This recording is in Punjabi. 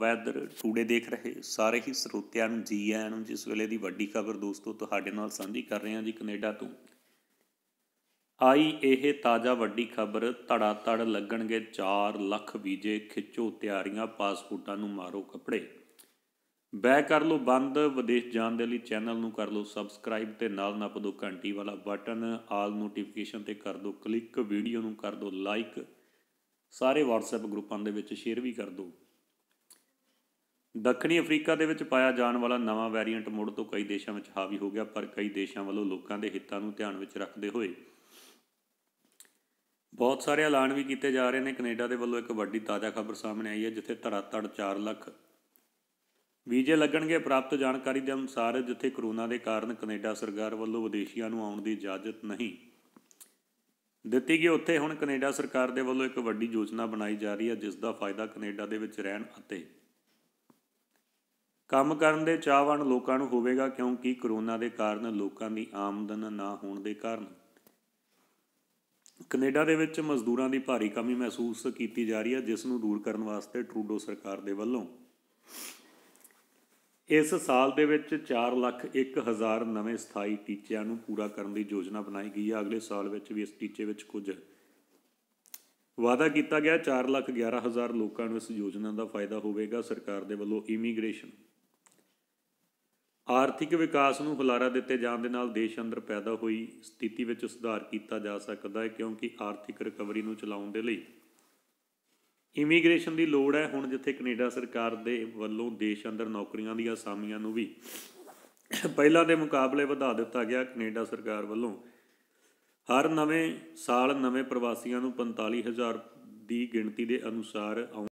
ਵੈਦਰ ਟੂਡੇ ਦੇਖ ਰਹੇ ਸਾਰੇ ਹੀ ਸਰੋਤਿਆਂ ਨੂੰ ਜੀ ਆਇਆਂ ਨੂੰ ਜਿਸ ਵੇਲੇ ਦੀ ਵੱਡੀ ਖਬਰ ਦੋਸਤੋ ਤੁਹਾਡੇ ਨਾਲ ਸਾਂਝੀ ਕਰ ਰਹੇ ਹਾਂ ਜੀ ਕੈਨੇਡਾ ਤੋਂ ਆਈ ਇਹ ਤਾਜ਼ਾ ਵੱਡੀ ਖਬਰ ਧੜਾ ਧੜ ਲੱਗਣਗੇ 4 ਲੱਖ ਵੀਜ਼ੇ ਖਿੱਚੋ ਤਿਆਰੀਆਂ ਪਾਸਪੋਰਟਾਂ ਨੂੰ ਮਾਰੋ ਕੱਪੜੇ ਬੈ ਕਰ ਲਓ ਬੰਦ ਵਿਦੇਸ਼ ਜਾਣ ਦੇ ਲਈ ਚੈਨਲ ਨੂੰ ਕਰ ਲਓ ਸਬਸਕ੍ਰਾਈਬ ਤੇ ਨਾਲ ਨਾਲ ਪਦੋ ਘੰਟੀ ਵਾਲਾ ਬਟਨ ਆਲ ਨੋਟੀਫਿਕੇਸ਼ਨ ਤੇ ਕਰ ਦਿਓ ਕਲਿੱਕ ਵੀਡੀਓ ਨੂੰ ਕਰ ਦਿਓ ਲਾਈਕ ਸਾਰੇ WhatsApp ਗਰੁੱਪਾਂ ਦੇ ਵਿੱਚ ਸ਼ੇਅਰ ਵੀ ਕਰ ਦਿਓ ਦੱਖਣੀ ਅਫਰੀਕਾ ਦੇ ਵਿੱਚ ਪਾਇਆ ਜਾਣ ਵਾਲਾ ਨਵਾਂ ਵੈਰੀਐਂਟ ਮੁੜ ਤੋਂ ਕਈ ਦੇਸ਼ਾਂ ਵਿੱਚ ਹਾਵੀ ਹੋ ਗਿਆ ਪਰ ਕਈ ਦੇਸ਼ਾਂ ਵੱਲੋਂ ਲੋਕਾਂ ਦੇ ਹਿੱਤਾਂ ਨੂੰ ਧਿਆਨ ਵਿੱਚ ਰੱਖਦੇ ਹੋਏ ਬਹੁਤ ਸਾਰੇ ਐਲਾਨ ਵੀ ਕੀਤੇ ਜਾ ਰਹੇ ਨੇ ਕੈਨੇਡਾ ਦੇ ਵੱਲੋਂ ਇੱਕ ਵੱਡੀ ਤਾਜ਼ਾ ਖਬਰ ਸਾਹਮਣੇ ਆਈ ਹੈ ਜਿੱਥੇ ਧੜਾਧੜ 4 ਲੱਖ ਵੀਜ਼ੇ ਲੱਗਣਗੇ ਪ੍ਰਾਪਤ ਜਾਣਕਾਰੀ ਦੇ ਅਨੁਸਾਰ ਜਿੱਥੇ ਕਰੋਨਾ ਦੇ ਕਾਰਨ ਕੈਨੇਡਾ ਸਰਕਾਰ ਵੱਲੋਂ ਵਿਦੇਸ਼ੀਆਂ ਨੂੰ ਆਉਣ ਦੀ ਇਜਾਜ਼ਤ ਨਹੀਂ ਦਿੱਤੀ ਗਈ ਉੱਥੇ ਹੁਣ ਕੈਨੇਡਾ ਸਰਕਾਰ ਦੇ ਵੱਲੋਂ ਇੱਕ ਵੱਡੀ ਯੋਜਨਾ ਬਣਾਈ ਜਾ ਰਹੀ ਹੈ ਜਿਸ ਦਾ ਫਾਇਦਾ ਕੈਨੇਡਾ ਦੇ ਵਿੱਚ ਰਹਿਣ ਅਤੇ ਕੰਮ ਕਰਨ ਦੇ ਚਾਹਵਾਨ ਲੋਕਾਂ ਨੂੰ ਹੋਵੇਗਾ ਕਿਉਂਕਿ ਕਰੋਨਾ ਦੇ ਕਾਰਨ ਲੋਕਾਂ ਦੀ ਆਮਦਨ ਨਾ ਹੋਣ ਦੇ ਕਾਰਨ ਕੈਨੇਡਾ ਦੇ ਵਿੱਚ ਮਜ਼ਦੂਰਾਂ ਦੀ ਭਾਰੀ ਕਮੀ ਮਹਿਸੂਸ ਕੀਤੀ ਜਾ ਰਹੀ ਹੈ ਜਿਸ ਨੂੰ ਦੂਰ ਕਰਨ ਵਾਸਤੇ ਟਰੂਡੋ ਸਰਕਾਰ ਦੇ ਵੱਲੋਂ ਇਸ ਸਾਲ ਦੇ ਵਿੱਚ 4 ਲੱਖ 1000 ਨਵੇਂ ਸਥਾਈ ਟੀਚਿਆਂ ਨੂੰ ਪੂਰਾ ਕਰਨ ਦੀ ਯੋਜਨਾ ਬਣਾਈ ਗਈ ਹੈ ਅਗਲੇ ਸਾਲ ਵਿੱਚ ਵੀ ਇਸ ਟੀਚੇ ਵਿੱਚ ਕੁਝ ਵਾਅਦਾ ਕੀਤਾ ਗਿਆ 4 ਲੱਖ 11000 ਲੋਕਾਂ ਨੂੰ ਇਸ ਯੋਜਨਾ ਦਾ ਫਾਇਦਾ ਹੋਵੇਗਾ ਸਰਕਾਰ ਦੇ ਵੱਲੋਂ ਇਮੀਗ੍ਰੇਸ਼ਨ ਆਰਥਿਕ ਵਿਕਾਸ ਨੂੰ ਹੁਲਾਰਾ ਦਿੱਤੇ ਜਾਣ ਦੇ ਨਾਲ ਦੇਸ਼ ਅੰਦਰ ਪੈਦਾ ਹੋਈ ਸਥਿਤੀ ਵਿੱਚ ਸੁਧਾਰ ਕੀਤਾ ਜਾ ਸਕਦਾ ਹੈ ਕਿਉਂਕਿ ਆਰਥਿਕ ਰਿਕਵਰੀ ਨੂੰ ਚਲਾਉਣ ਦੇ ਲਈ ਇਮੀਗ੍ਰੇਸ਼ਨ ਦੀ ਲੋੜ ਹੈ ਹੁਣ ਜਿੱਥੇ ਕੈਨੇਡਾ ਸਰਕਾਰ ਦੇ ਵੱਲੋਂ ਦੇਸ਼ ਅੰਦਰ ਨੌਕਰੀਆਂ ਦੀਆਂ ਆਸਾਮੀਆਂ ਨੂੰ ਵੀ ਪਹਿਲਾਂ ਦੇ ਮੁਕਾਬਲੇ ਵਧਾ ਦਿੱਤਾ ਗਿਆ ਕੈਨੇਡਾ ਸਰਕਾਰ ਵੱਲੋਂ ਹਰ ਨਵੇਂ ਸਾਲ ਨਵੇਂ ਪ੍ਰਵਾਸੀਆਂ ਨੂੰ 45000 ਦੀ ਗਿਣਤੀ ਦੇ ਅਨੁਸਾਰ